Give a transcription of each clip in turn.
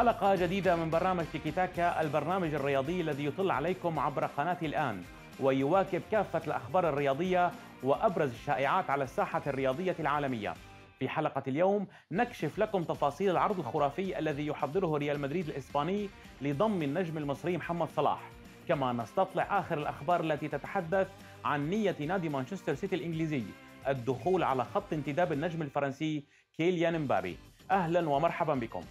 حلقة جديدة من برنامج تيكي تاكا البرنامج الرياضي الذي يطل عليكم عبر قناة الآن ويواكب كافة الأخبار الرياضية وأبرز الشائعات على الساحة الرياضية العالمية في حلقة اليوم نكشف لكم تفاصيل العرض الخرافي الذي يحضره ريال مدريد الإسباني لضم النجم المصري محمد صلاح كما نستطلع آخر الأخبار التي تتحدث عن نية نادي مانشستر سيتي الإنجليزي الدخول على خط انتداب النجم الفرنسي كيليان مبابي أهلا ومرحبا بكم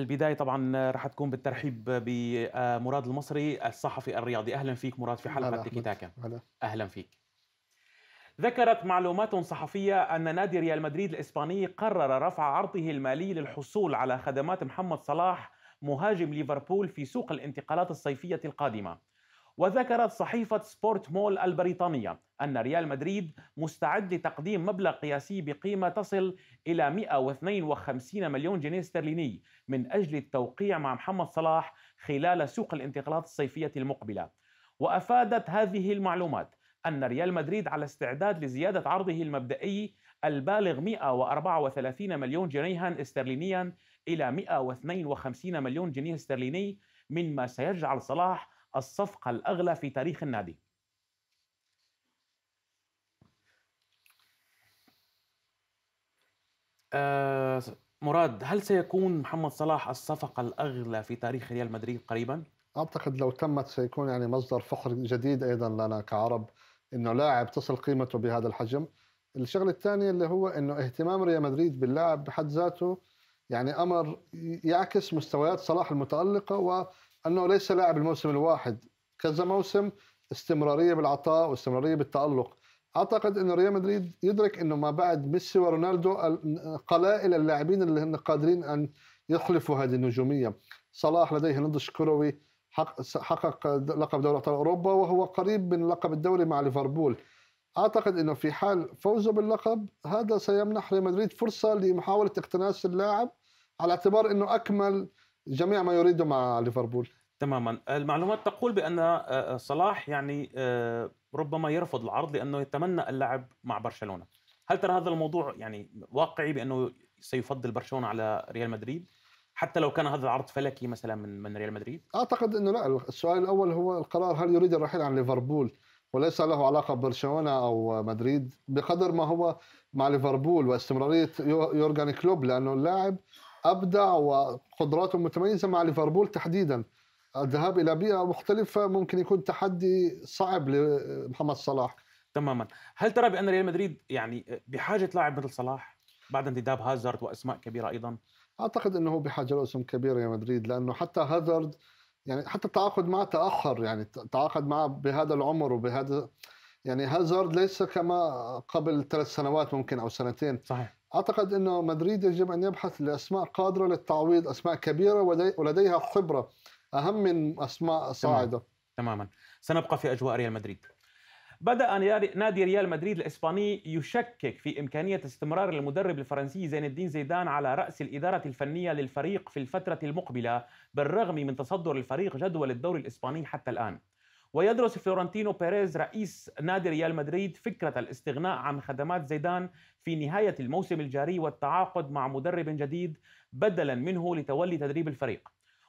البدايه طبعا راح تكون بالترحيب بمراد المصري الصحفي الرياضي اهلا فيك مراد في حلقه تيكيتاكا تاكا اهلا فيك ذكرت معلومات صحفية أن نادي ريال مدريد الإسباني قرر رفع عرضه المالي للحصول على خدمات محمد صلاح مهاجم ليفربول في سوق الانتقالات الصيفية القادمة وذكرت صحيفة سبورت مول البريطانية أن ريال مدريد مستعد لتقديم مبلغ قياسي بقيمة تصل إلى 152 مليون جنيه استرليني من أجل التوقيع مع محمد صلاح خلال سوق الانتقالات الصيفية المقبلة وأفادت هذه المعلومات أن ريال مدريد على استعداد لزيادة عرضه المبدئي البالغ 134 مليون جنيها استرلينيا إلى 152 مليون جنيه استرليني مما سيجعل صلاح الصفقة الأغلى في تاريخ النادي آه مراد هل سيكون محمد صلاح الصفقة الأغلى في تاريخ ريال مدريد قريبا؟ أعتقد لو تمت سيكون يعني مصدر فخر جديد أيضا لنا كعرب أنه لاعب تصل قيمته بهذا الحجم الشغلة الثانية اللي هو أنه اهتمام ريال مدريد باللاعب بحد ذاته يعني أمر يعكس مستويات صلاح المتألقة انه ليس لاعب الموسم الواحد كذا موسم استمراريه بالعطاء واستمراريه بالتالق اعتقد انه ريال مدريد يدرك انه ما بعد ميسي ورونالدو قلائل اللاعبين اللي هن قادرين ان يخلفوا هذه النجوميه صلاح لديه نضج كروي حقق لقب دوري ابطال اوروبا وهو قريب من لقب الدوري مع ليفربول اعتقد انه في حال فوزه باللقب هذا سيمنح ريال مدريد فرصه لمحاوله اقتناس اللاعب على اعتبار انه اكمل جميع ما يريده مع ليفربول تماما المعلومات تقول بان آه، آه، صلاح يعني آه، ربما يرفض العرض لانه يتمنى اللعب مع برشلونه هل ترى هذا الموضوع يعني واقعي بانه سيفضل برشلونه على ريال مدريد حتى لو كان هذا العرض فلكي مثلا من من ريال مدريد اعتقد انه لا السؤال الاول هو القرار هل يريد الرحيل عن ليفربول وليس له علاقه ببرشلونه او مدريد بقدر ما هو مع ليفربول واستمراريه يورجن كلوب لانه اللاعب ابدع وقدراته متميزه مع ليفربول تحديدا الذهاب الى بيئه مختلفه ممكن يكون تحدي صعب لمحمد صلاح تماما هل ترى بان ريال مدريد يعني بحاجه لاعب مثل صلاح بعد انتداب هازارد واسماء كبيره ايضا اعتقد انه بحاجه لاسم كبير يا مدريد لانه حتى هازارد يعني حتى التعاقد معه تاخر يعني تعاقد معه بهذا العمر وبهذا يعني هازارد ليس كما قبل ثلاث سنوات ممكن او سنتين صحيح أعتقد أنه مدريد يجب أن يبحث لأسماء قادرة للتعويض أسماء كبيرة ولديها خبرة أهم من أسماء صاعدة تماما سنبقى في أجواء ريال مدريد بدأ نادي ريال مدريد الإسباني يشكك في إمكانية استمرار المدرب الفرنسي زين الدين زيدان على رأس الإدارة الفنية للفريق في الفترة المقبلة بالرغم من تصدر الفريق جدول الدوري الإسباني حتى الآن ويدرس فلورنتينو بيريز رئيس نادي ريال مدريد فكرة الاستغناء عن خدمات زيدان في نهاية الموسم الجاري والتعاقد مع مدرب جديد بدلا منه لتولي تدريب الفريق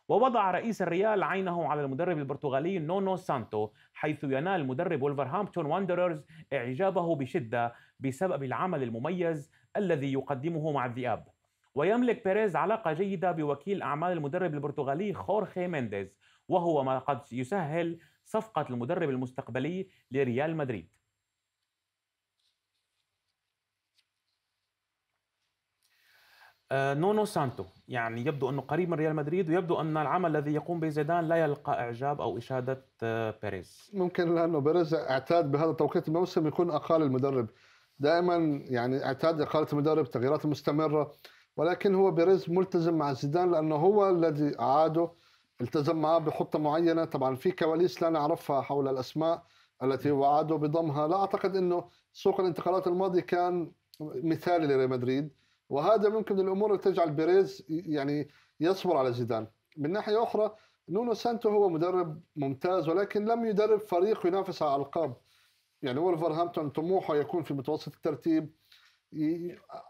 ووضع رئيس الريال عينه على المدرب البرتغالي نونو سانتو حيث ينال مدرب ولفرهامبتون واندررز إعجابه بشدة بسبب العمل المميز الذي يقدمه مع الذئاب ويملك بيريز علاقة جيدة بوكيل أعمال المدرب البرتغالي خورخي مينديز وهو ما قد يسهل صفقة المدرب المستقبلي لريال مدريد آه، نونو سانتو يعني يبدو أنه قريب من ريال مدريد ويبدو أن العمل الذي يقوم به زيدان لا يلقى إعجاب أو إشادة آه، بيريز ممكن لأنه بيريز اعتاد بهذا توقيت الموسم يكون أقال المدرب دائما يعني اعتاد إقالة المدرب تغييرات مستمرة ولكن هو بيريز ملتزم مع زيدان لأنه هو الذي عاده التزم معاه بخطه معينه طبعا في كواليس لا نعرفها حول الاسماء التي وعدوا بضمها لا اعتقد انه سوق الانتقالات الماضي كان مثالي لريال مدريد وهذا ممكن من الامور اللي تجعل بيريز يعني يصبر على زيدان من ناحيه اخرى نونو سانتو هو مدرب ممتاز ولكن لم يدرب فريق ينافس على القاب يعني ولفرهامبتون طموحه يكون في متوسط الترتيب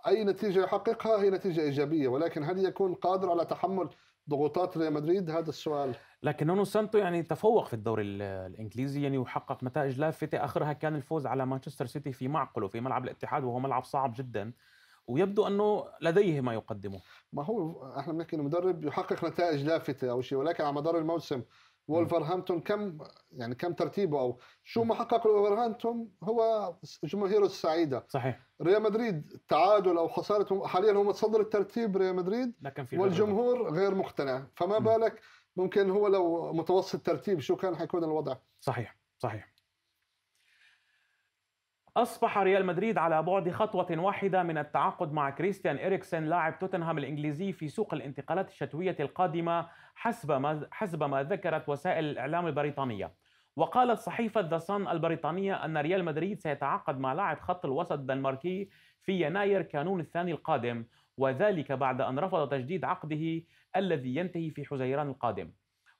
اي نتيجه يحققها هي نتيجه ايجابيه ولكن هل يكون قادر على تحمل ضغوطات ريال مدريد هذا السؤال لكن نونو سانتو يعني تفوق في الدوري الانجليزي يعني وحقق نتائج لافته اخرها كان الفوز على مانشستر سيتي في معقله في ملعب الاتحاد وهو ملعب صعب جدا ويبدو انه لديه ما يقدمه ما هو احنا بنحكي انه مدرب يحقق نتائج لافته او شيء ولكن على مدار الموسم وولفرهامبتون كم يعني كم ترتيبه او شو ما حقق وولفرهامبتون هو جماهيره السعيده صحيح ريال مدريد تعادل او خسارته حاليا هو متصدر الترتيب ريال مدريد لكن في والجمهور غير مقتنع فما م. بالك ممكن هو لو متوسط ترتيب شو كان حيكون الوضع صحيح صحيح أصبح ريال مدريد على بعد خطوة واحدة من التعاقد مع كريستيان إريكسن لاعب توتنهام الإنجليزي في سوق الانتقالات الشتوية القادمة حسب ما, حسب ما ذكرت وسائل الإعلام البريطانية وقالت صحيفة ذا صن البريطانية أن ريال مدريد سيتعاقد مع لاعب خط الوسط الدنماركي في يناير كانون الثاني القادم وذلك بعد أن رفض تجديد عقده الذي ينتهي في حزيران القادم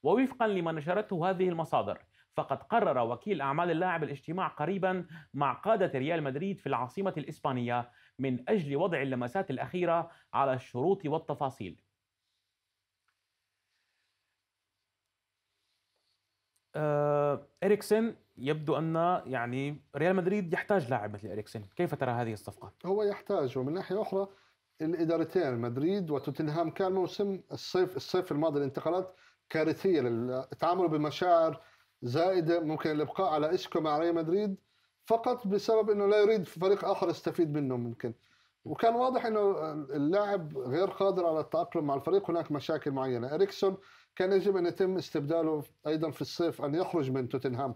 ووفقا لما نشرته هذه المصادر فقد قرر وكيل أعمال اللاعب الاجتماع قريبا مع قادة ريال مدريد في العاصمة الإسبانية من أجل وضع اللمسات الأخيرة على الشروط والتفاصيل آه، إريكسن يبدو أن يعني ريال مدريد يحتاج لاعب مثل إريكسن كيف ترى هذه الصفقة؟ هو يحتاج ومن ناحية أخرى الإدارتين مدريد وتوتنهام كان موسم الصيف الصيف الماضي الانتقالات كارثية تعاملوا بمشاعر زائدة ممكن الابقاء على اسكو مع ريال مدريد فقط بسبب انه لا يريد فريق اخر يستفيد منه ممكن وكان واضح انه اللاعب غير قادر على التاقلم مع الفريق هناك مشاكل معينه اريكسون كان يجب ان يتم استبداله ايضا في الصيف ان يخرج من توتنهام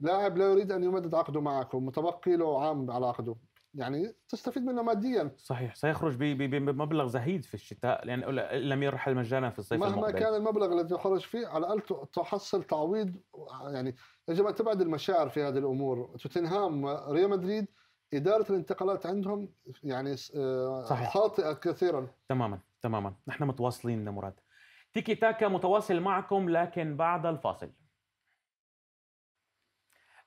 لاعب لا يريد ان يمدد عقده معكم متبقي له عام على عقده يعني تستفيد منه ماديا صحيح سيخرج بمبلغ زهيد في الشتاء لان لم يرحل مجانا في الصيف مهما المقبل. كان المبلغ الذي خرج فيه على الاقل تحصل تعويض يعني يجب ان تبعد المشاعر في هذه الامور توتنهام ريال مدريد اداره الانتقالات عندهم يعني آه، صحيح. خاطئه كثيرا تماما تماما نحن متواصلين مراد تيكي تاكا متواصل معكم لكن بعد الفاصل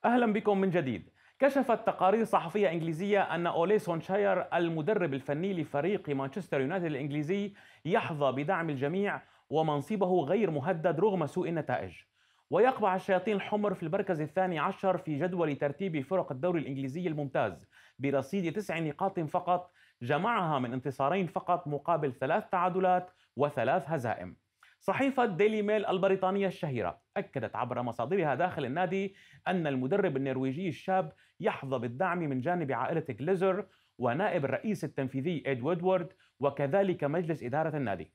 اهلا بكم من جديد كشفت تقارير صحفية إنجليزية أن أولي سونشاير المدرب الفني لفريق مانشستر يونايتد الإنجليزي يحظى بدعم الجميع ومنصبه غير مهدد رغم سوء النتائج ويقبع الشياطين الحمر في المركز الثاني عشر في جدول ترتيب فرق الدوري الإنجليزي الممتاز برصيد تسع نقاط فقط جمعها من انتصارين فقط مقابل ثلاث تعادلات وثلاث هزائم صحيفة ديلي ميل البريطانية الشهيرة أكدت عبر مصادرها داخل النادي أن المدرب النرويجي الشاب يحظى بالدعم من جانب عائلة جليزر ونائب الرئيس التنفيذي إيد وودورد وكذلك مجلس إدارة النادي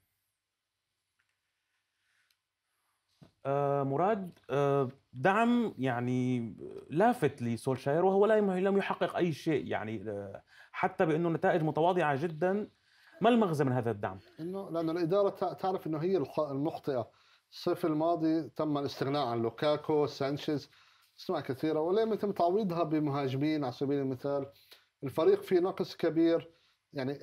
آه مراد آه دعم يعني لافت لسولشاير وهو لا لم يحقق اي شيء يعني آه، حتى بانه نتائج متواضعه جدا ما المغزى من هذا الدعم؟ انه لانه الاداره تعرف انه هي المخطئه الصيف الماضي تم الاستغناء عن لوكاكو سانشيز اسماء كثيره ولم يتم تعويضها بمهاجمين على سبيل المثال الفريق فيه نقص كبير يعني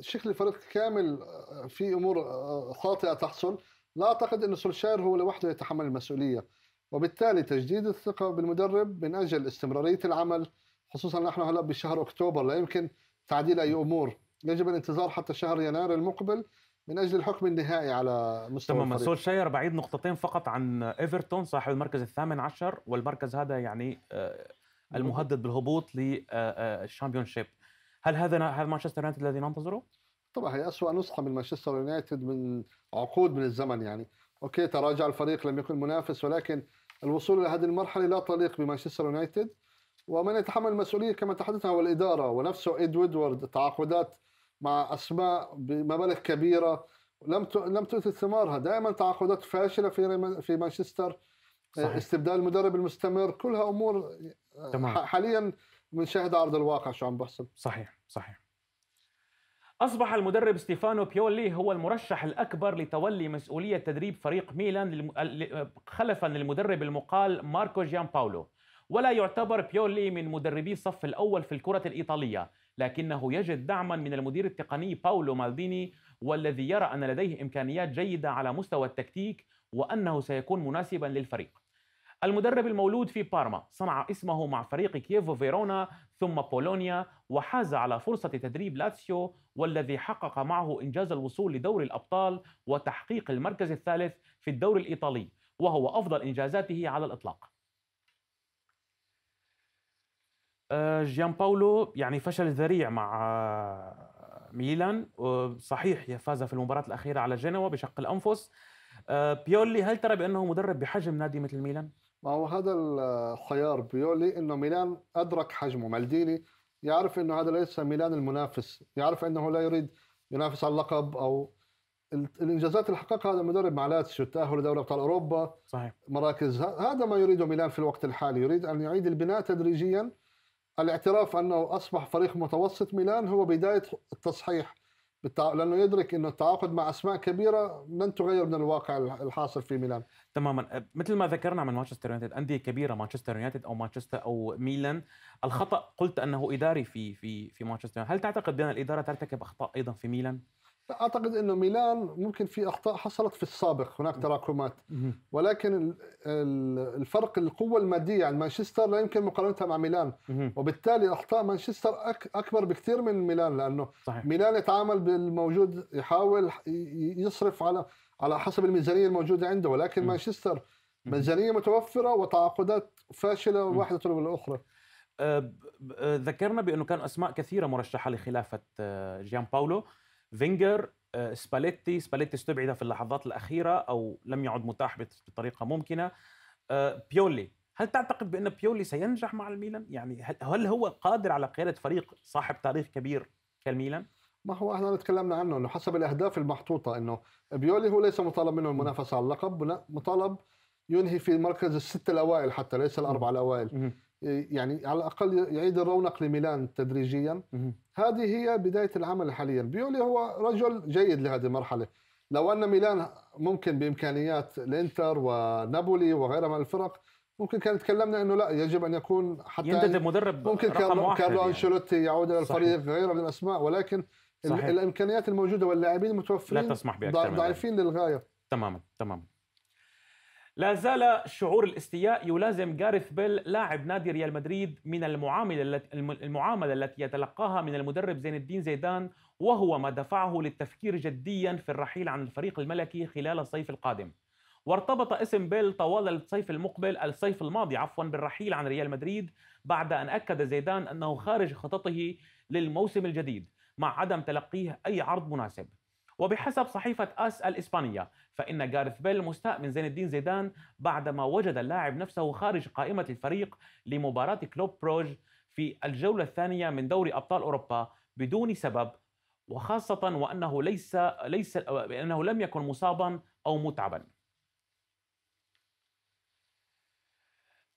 شكل الفريق كامل آه، في امور آه، آه، خاطئه تحصل لا اعتقد ان سولشاير هو لوحده يتحمل المسؤوليه وبالتالي تجديد الثقه بالمدرب من اجل استمراريه العمل خصوصا نحن هلا بشهر اكتوبر لا يمكن تعديل اي امور يجب الانتظار حتى شهر يناير المقبل من اجل الحكم النهائي على مستوى تماما سولشاير بعيد نقطتين فقط عن ايفرتون صاحب المركز الثامن عشر والمركز هذا يعني آه، المهدد بالهبوط للشامبيون آه، آه، شيب هل هذا هذا مانشستر يونايتد الذي ننتظره؟ طبعا هي أسوأ نسخه من مانشستر يونايتد من عقود من الزمن يعني اوكي تراجع الفريق لم يكن منافس ولكن الوصول الى هذه المرحله لا تليق بمانشستر يونايتد ومن يتحمل المسؤوليه كما تحدثنا هو الاداره ونفسه ادوارد تعاقدات مع اسماء بمبالغ كبيره لم لم تؤتي ثمارها دائما تعاقدات فاشله في في مانشستر آه، صحيح. استبدال المدرب المستمر كلها امور آه، تمام. حاليا بنشاهد على ارض الواقع شو عم بحصل صحيح صحيح أصبح المدرب ستيفانو بيولي هو المرشح الأكبر لتولي مسؤولية تدريب فريق ميلان آه، خلفا للمدرب المقال ماركو جيان باولو ولا يعتبر بيولي من مدربي الصف الأول في الكرة الإيطالية لكنه يجد دعما من المدير التقني باولو مالديني والذي يرى أن لديه إمكانيات جيدة على مستوى التكتيك وأنه سيكون مناسبا للفريق المدرب المولود في بارما صنع اسمه مع فريق كييفو فيرونا ثم بولونيا وحاز على فرصة تدريب لاتسيو والذي حقق معه إنجاز الوصول لدور الأبطال وتحقيق المركز الثالث في الدور الإيطالي وهو أفضل إنجازاته على الإطلاق آه، جيان باولو يعني فشل ذريع مع آه، ميلان صحيح فاز في المباراة الأخيرة على جنوا بشق الأنفس آه، بيولي هل ترى بأنه مدرب بحجم نادي مثل ميلان؟ ما هو هذا الخيار بيولي انه ميلان ادرك حجمه مالديني يعرف انه هذا ليس ميلان المنافس يعرف انه لا يريد ينافس على اللقب او الانجازات اللي حققها هذا المدرب مع لاتسيو التاهل لدوري ابطال اوروبا صحيح مراكز هذا ما يريده ميلان في الوقت الحالي يريد ان يعيد البناء تدريجيا الاعتراف انه اصبح فريق متوسط ميلان هو بدايه التصحيح لانه يدرك انه التعاقد مع اسماء كبيره لن تغير من الواقع الحاصل في ميلان تماما أه، مثل ما ذكرنا من مانشستر يونايتد انديه كبيره مانشستر يونايتد او مانشستر او ميلان الخطا قلت انه اداري في في في مانشستر هل تعتقد بان الاداره ترتكب اخطاء ايضا في ميلان اعتقد انه ميلان ممكن في اخطاء حصلت في السابق هناك تراكمات ولكن الفرق القوه الماديه عن يعني مانشستر لا يمكن مقارنتها مع ميلان وبالتالي اخطاء مانشستر اكبر بكثير من ميلان لانه صحيح. ميلان يتعامل بالموجود يحاول يصرف على على حسب الميزانيه الموجوده عنده ولكن مانشستر ميزانيه متوفره وتعاقدات فاشله واحده تلو الاخرى أه، ذكرنا بانه كان اسماء كثيره مرشحه لخلافه آه، جيان باولو فينجر آه، سباليتي سباليتي استبعد في اللحظات الأخيرة أو لم يعد متاح بطريقة ممكنة آه، بيولي هل تعتقد بأن بيولي سينجح مع الميلان؟ يعني هل هو قادر على قيادة فريق صاحب تاريخ كبير كالميلان؟ ما هو احنا تكلمنا عنه انه حسب الاهداف المحطوطه انه بيولي هو ليس مطالب منه المنافسه على اللقب مطالب ينهي في المركز الست الاوائل حتى ليس الاربعه الاوائل يعني على الاقل يعيد الرونق لميلان تدريجيا هذه هي بدايه العمل حاليا بيولي هو رجل جيد لهذه المرحله لو ان ميلان ممكن بامكانيات الانتر ونابولي وغيرها من الفرق ممكن كان تكلمنا انه لا يجب ان يكون حتى ينتدب مدرب ممكن كارلو يعني. انشيلوتي يعود الى الفريق غيره من الاسماء ولكن صحيح. الامكانيات الموجوده واللاعبين المتوفرين لا تسمح ضعيفين للغايه تماما تماما لا زال شعور الاستياء يلازم جاريث بيل لاعب نادي ريال مدريد من المعاملة التي المعاملة التي يتلقاها من المدرب زين الدين زيدان وهو ما دفعه للتفكير جديا في الرحيل عن الفريق الملكي خلال الصيف القادم وارتبط اسم بيل طوال الصيف المقبل الصيف الماضي عفوا بالرحيل عن ريال مدريد بعد أن أكد زيدان أنه خارج خططه للموسم الجديد مع عدم تلقيه أي عرض مناسب وبحسب صحيفة أس الإسبانية فإن جارث بيل مستاء من زين الدين زيدان بعدما وجد اللاعب نفسه خارج قائمة الفريق لمباراة كلوب بروج في الجولة الثانية من دوري أبطال أوروبا بدون سبب وخاصة وأنه ليس ليس بأنه لم يكن مصابا أو متعبا.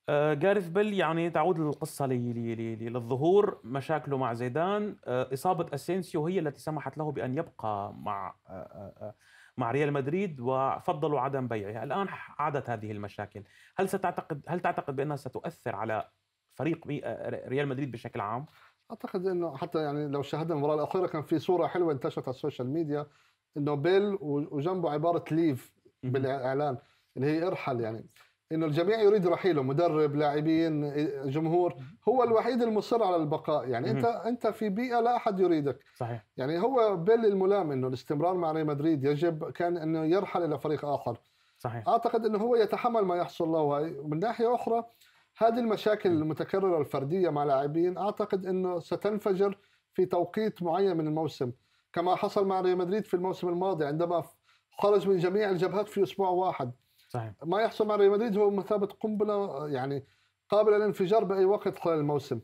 آه، جارث بيل يعني تعود القصة للظهور مشاكله مع زيدان آه، إصابة أسينسيو هي التي سمحت له بأن يبقى مع آه، مع ريال مدريد وفضلوا عدم بيعها الآن عادت هذه المشاكل هل ستعتقد هل تعتقد بأنها ستؤثر على فريق ريال مدريد بشكل عام؟ اعتقد انه حتى يعني لو شاهدنا المباراه الاخيره كان في صوره حلوه انتشرت على السوشيال ميديا انه بيل وجنبه عباره ليف بالاعلان اللي هي ارحل يعني انه الجميع يريد رحيله مدرب لاعبين جمهور هو الوحيد المصر على البقاء يعني انت انت في بيئه لا احد يريدك صحيح يعني هو بيل الملام انه الاستمرار مع ريال مدريد يجب كان انه يرحل الى فريق اخر صحيح اعتقد انه هو يتحمل ما يحصل له ومن ناحيه اخرى هذه المشاكل المتكرره الفرديه مع لاعبين اعتقد انه ستنفجر في توقيت معين من الموسم كما حصل مع ريال مدريد في الموسم الماضي عندما خرج من جميع الجبهات في اسبوع واحد صحيح ما يحصل مع ريال مدريد هو مثابه قنبله يعني قابله للانفجار باي وقت خلال الموسم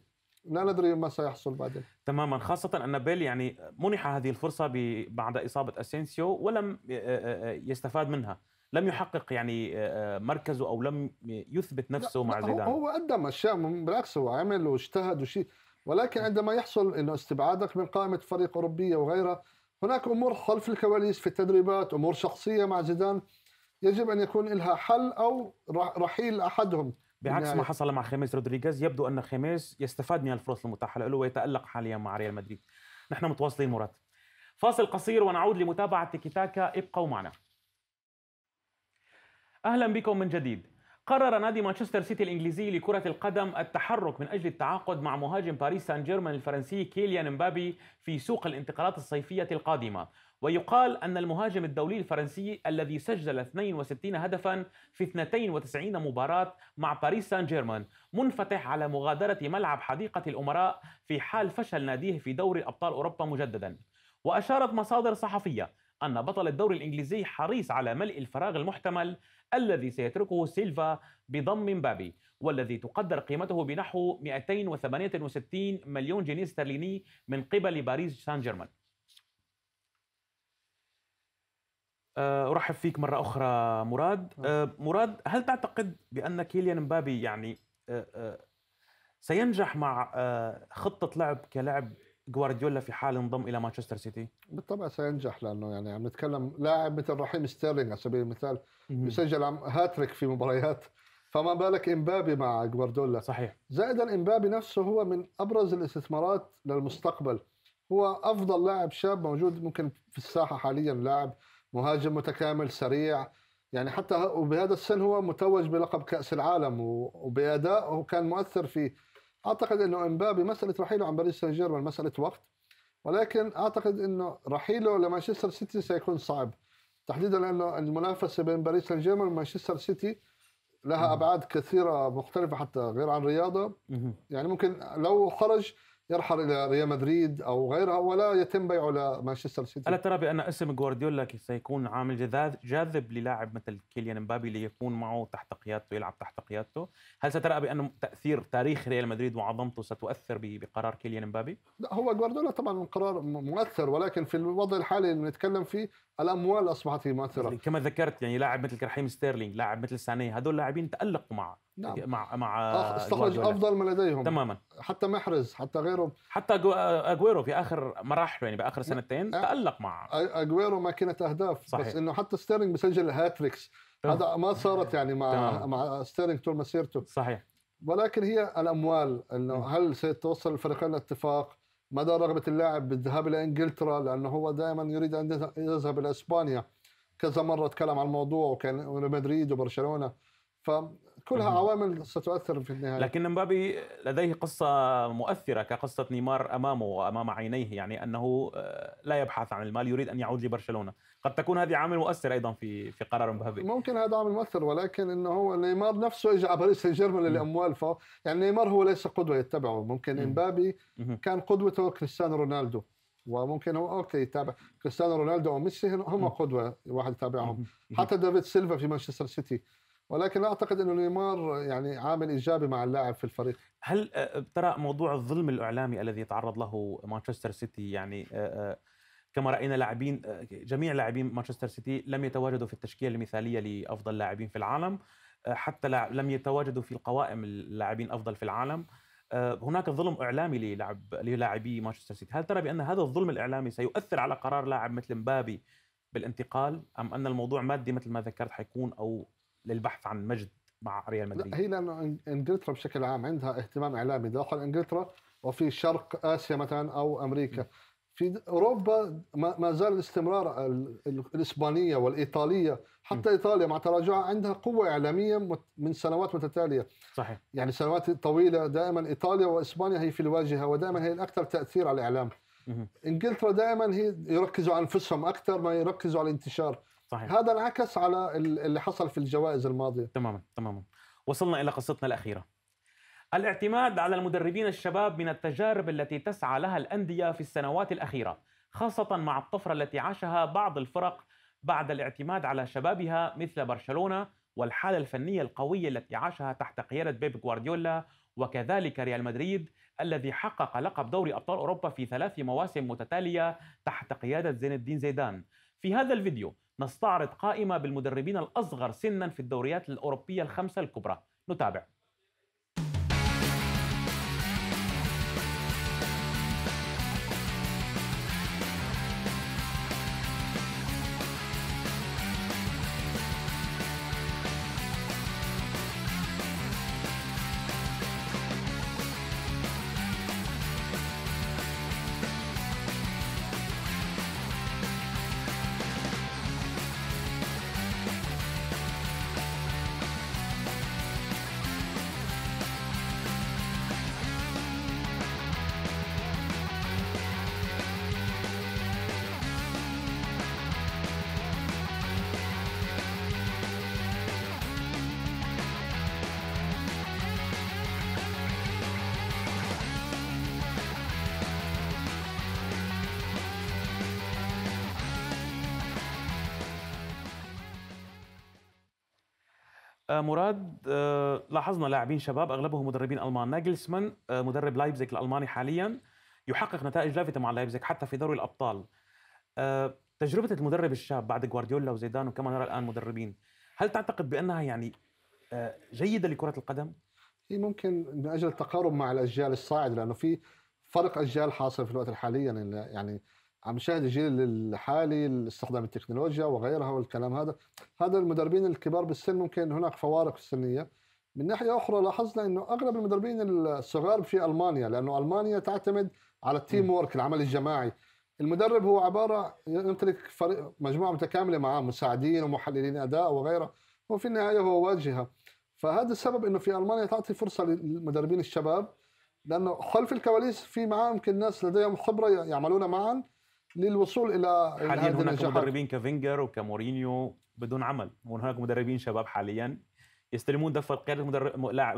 لا ندري ما سيحصل بعدين تماما خاصة أن بيل يعني منح هذه الفرصة بعد إصابة أسينسيو ولم آه، آه، آه، يستفاد منها لم يحقق يعني مركزه أو لم يثبت نفسه مع زيدان هو قدم أشياء بالعكس هو عمل واجتهد وشيء ولكن نعم. عندما يحصل أنه استبعادك من قائمة فريق أوروبية وغيرها هناك أمور خلف الكواليس في التدريبات أمور شخصية مع زيدان يجب ان يكون لها حل او رحيل احدهم بعكس ما حصل مع خيميس رودريغيز يبدو ان خيميس يستفاد من الفرص المتاحه له ويتالق حاليا مع ريال مدريد نحن متواصلين مراد فاصل قصير ونعود لمتابعه تيكي تاكا ابقوا معنا اهلا بكم من جديد قرر نادي مانشستر سيتي الانجليزي لكرة القدم التحرك من اجل التعاقد مع مهاجم باريس سان جيرمان الفرنسي كيليان مبابي في سوق الانتقالات الصيفية القادمة، ويقال أن المهاجم الدولي الفرنسي الذي سجل 62 هدفا في 92 مباراة مع باريس سان جيرمان منفتح على مغادرة ملعب حديقة الأمراء في حال فشل ناديه في دوري أبطال أوروبا مجددا وأشارت مصادر صحفية أن بطل الدوري الإنجليزي حريص على ملء الفراغ المحتمل الذي سيتركه سيلفا بضم مبابي والذي تقدر قيمته بنحو 268 مليون جنيه استرليني من قبل باريس سان جيرمان آه، ارحب فيك مره اخرى مراد آه. آه، مراد هل تعتقد بان كيليان مبابي يعني سينجح مع خطه لعب كلعب جوارديولا في حال انضم الى مانشستر سيتي؟ بالطبع سينجح لانه يعني عم نتكلم لاعب مثل رحيم ستيرلينج على سبيل المثال يسجل هاتريك في مباريات فما بالك امبابي مع جوارديولا صحيح زائدا امبابي نفسه هو من ابرز الاستثمارات للمستقبل هو افضل لاعب شاب موجود ممكن في الساحه حاليا لاعب مهاجم متكامل سريع يعني حتى وبهذا السن هو متوج بلقب كأس العالم وبأدائه كان مؤثر فيه أعتقد أنه إمبابي مسألة رحيله عن باريس سان جيرمان مسألة وقت ولكن أعتقد أنه رحيله لمانشستر سيتي سيكون صعب تحديدا لأنه المنافسة بين باريس سان جيرمان ومانشستر سيتي لها أبعاد كثيرة مختلفة حتى غير عن الرياضة يعني ممكن لو خرج يرحل الى ريال مدريد او غيرها ولا يتم بيعه لمانشستر سيتي الا ترى بان اسم جوارديولا سيكون عامل جاذب للاعب مثل كيليان مبابي ليكون معه تحت قيادته يلعب تحت قيادته هل سترى بان تاثير تاريخ ريال مدريد وعظمته ستؤثر بقرار كيليان مبابي لا هو جوارديولا طبعا قرار مؤثر ولكن في الوضع الحالي اللي بنتكلم فيه الاموال اصبحت هي مؤثره كما ذكرت يعني لاعب مثل كرحيم ستيرلينج لاعب مثل ساني هذول لاعبين تالقوا مع نعم. مع مع استخرج افضل ما لديهم تماما حتى محرز حتى غيره حتى اجويرو في اخر مراحله يعني باخر سنتين آه. أ... تالق مع اجويرو ماكينه اهداف صحيح. بس انه حتى ستيرلينج بسجل هاتريكس هذا ما صارت يعني مع تمام. مع ستيرلينج طول مسيرته صحيح ولكن هي الاموال انه هل سيتوصل الفريقين لاتفاق مدى رغبه اللاعب بالذهاب الى انجلترا لانه هو دائما يريد ان يذهب الى اسبانيا كذا مره تكلم عن الموضوع وكان مدريد وبرشلونه ف كلها عوامل ستؤثر في النهايه لكن مبابي لديه قصه مؤثره كقصه نيمار امامه وامام عينيه يعني انه آه، لا يبحث عن المال يريد ان يعود لبرشلونه قد تكون هذه عامل مؤثر ايضا في في قرار مبابي ممكن هذا عامل مؤثر ولكن انه هو نيمار نفسه اجى على باريس سان جيرمان للاموال ف يعني نيمار هو ليس قدوه يتبعه ممكن امبابي كان قدوته كريستيانو رونالدو وممكن هو اوكي يتابع كريستيانو رونالدو وميسي هم قدوه الواحد يتابعهم حتى دافيد سيلفا في مانشستر سيتي ولكن اعتقد انه نيمار يعني عامل ايجابي مع اللاعب في الفريق هل آه، آه، ترى موضوع الظلم الاعلامي الذي تعرض له مانشستر سيتي يعني آه، كما راينا لاعبين جميع لاعبين مانشستر سيتي لم يتواجدوا في التشكيله المثاليه لافضل لاعبين في العالم حتى لم يتواجدوا في القوائم اللاعبين افضل في العالم هناك ظلم اعلامي للاعب للاعبي مانشستر سيتي هل ترى بان هذا الظلم الاعلامي سيؤثر على قرار لاعب مثل مبابي بالانتقال ام ان الموضوع مادي مثل ما ذكرت حيكون او للبحث عن مجد مع ريال مدريد؟ لا هي لانه انجلترا بشكل عام عندها اهتمام اعلامي داخل انجلترا وفي شرق اسيا مثلا او امريكا في اوروبا ما زال الاستمرار الاسبانيه والايطاليه حتى ايطاليا مع تراجعها عندها قوه اعلاميه من سنوات متتاليه صحيح يعني سنوات طويله دائما ايطاليا واسبانيا هي في الواجهه ودائما هي الاكثر تاثير على الاعلام انجلترا دائما هي يركزوا على انفسهم اكثر ما يركزوا على الانتشار صحيح هذا انعكس على اللي حصل في الجوائز الماضيه تماما تماما وصلنا الى قصتنا الاخيره الاعتماد على المدربين الشباب من التجارب التي تسعى لها الانديه في السنوات الاخيره خاصه مع الطفره التي عاشها بعض الفرق بعد الاعتماد على شبابها مثل برشلونه والحاله الفنيه القويه التي عاشها تحت قياده بيب غوارديولا وكذلك ريال مدريد الذي حقق لقب دوري ابطال اوروبا في ثلاث مواسم متتاليه تحت قياده زين الدين زيدان في هذا الفيديو نستعرض قائمة بالمدربين الأصغر سنا في الدوريات الأوروبية الخمسة الكبرى نتابع آه، مراد آه، لاحظنا لاعبين شباب اغلبهم مدربين المان ناجلسمان آه، مدرب لايبزيك الالماني حاليا يحقق نتائج لافته مع لايبزيك حتى في دوري الابطال تجربه المدرب الشاب بعد جوارديولا وزيدان وكما نرى الان مدربين هل تعتقد بانها يعني جيده لكره القدم هي ممكن من اجل التقارب مع الاجيال الصاعده لانه في فرق اجيال حاصل في الوقت الحالي يعني يعني عم نشاهد الجيل الحالي استخدام التكنولوجيا وغيرها والكلام هذا هذا المدربين الكبار بالسن ممكن هناك فوارق السنيه من ناحيه اخرى لاحظنا انه اغلب المدربين الصغار في المانيا لانه المانيا تعتمد على التيم وورك العمل الجماعي المدرب هو عباره يمتلك فريق مجموعه متكامله معاه مساعدين ومحللين اداء وغيره هو في النهايه هو واجهه فهذا السبب انه في المانيا تعطي فرصه للمدربين الشباب لانه خلف الكواليس في معاهم يمكن ناس لديهم خبره يعملون معا للوصول الى حاليا هناك النجاحات. مدربين كفينجر وكمورينيو بدون عمل وهناك مدربين شباب حاليا يستلمون دفع قياده مدرب لاعب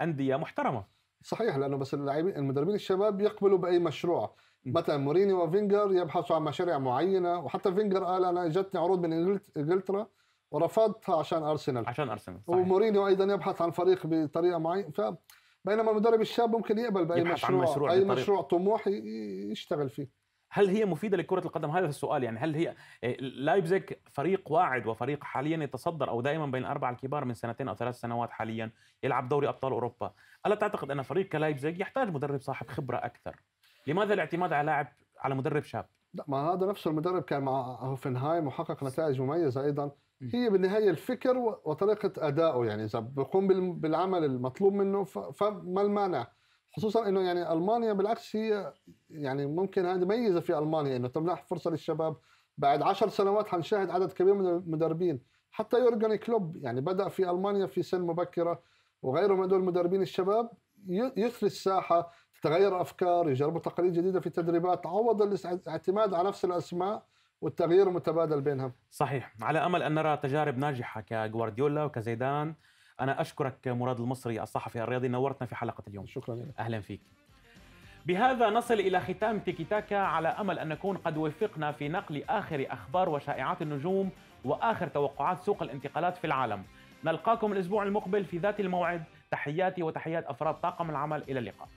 انديه محترمه صحيح لانه بس اللاعبين المدربين الشباب يقبلوا باي مشروع مثلا مورينيو وفينجر يبحثوا عن مشاريع معينه وحتى فينجر قال انا اجتني عروض من انجلترا ورفضتها عشان ارسنال عشان ارسنال صحيح. ومورينيو ايضا يبحث عن فريق بطريقه معينه ف بينما المدرب الشاب ممكن يقبل باي مشروع, مشروع اي مشروع طموح يشتغل فيه هل هي مفيده لكره القدم هذا السؤال يعني هل هي آه، لايبزيج فريق واعد وفريق حاليا يتصدر او دائما بين الاربعه الكبار من سنتين او ثلاث سنوات حاليا يلعب دوري ابطال اوروبا الا تعتقد ان فريق كلايبزيج يحتاج مدرب صاحب خبره اكثر لماذا الاعتماد على لاعب على مدرب شاب لا ما هذا نفسه المدرب كان مع هوفنهايم وحقق نتائج مميزه ايضا هي بالنهايه الفكر وطريقه ادائه يعني اذا بيقوم بالعمل المطلوب منه فما المانع خصوصا انه يعني المانيا بالعكس هي يعني ممكن هذه ميزه في المانيا انه تمنح فرصه للشباب بعد عشر سنوات حنشاهد عدد كبير من المدربين حتى يورجن كلوب يعني بدا في المانيا في سن مبكره وغيره من هذول المدربين الشباب يثري الساحه تتغير افكار يجربوا تقاليد جديده في التدريبات عوض الاعتماد على نفس الاسماء والتغيير المتبادل بينهم صحيح على امل ان نرى تجارب ناجحه كغوارديولا وكزيدان انا اشكرك مراد المصري الصحفي الرياضي نورتنا في حلقه اليوم شكرا لك اهلا فيك بهذا نصل إلى ختام تيكي تاكا على أمل أن نكون قد وفقنا في نقل آخر أخبار وشائعات النجوم وآخر توقعات سوق الانتقالات في العالم نلقاكم الأسبوع المقبل في ذات الموعد تحياتي وتحيات أفراد طاقم العمل إلى اللقاء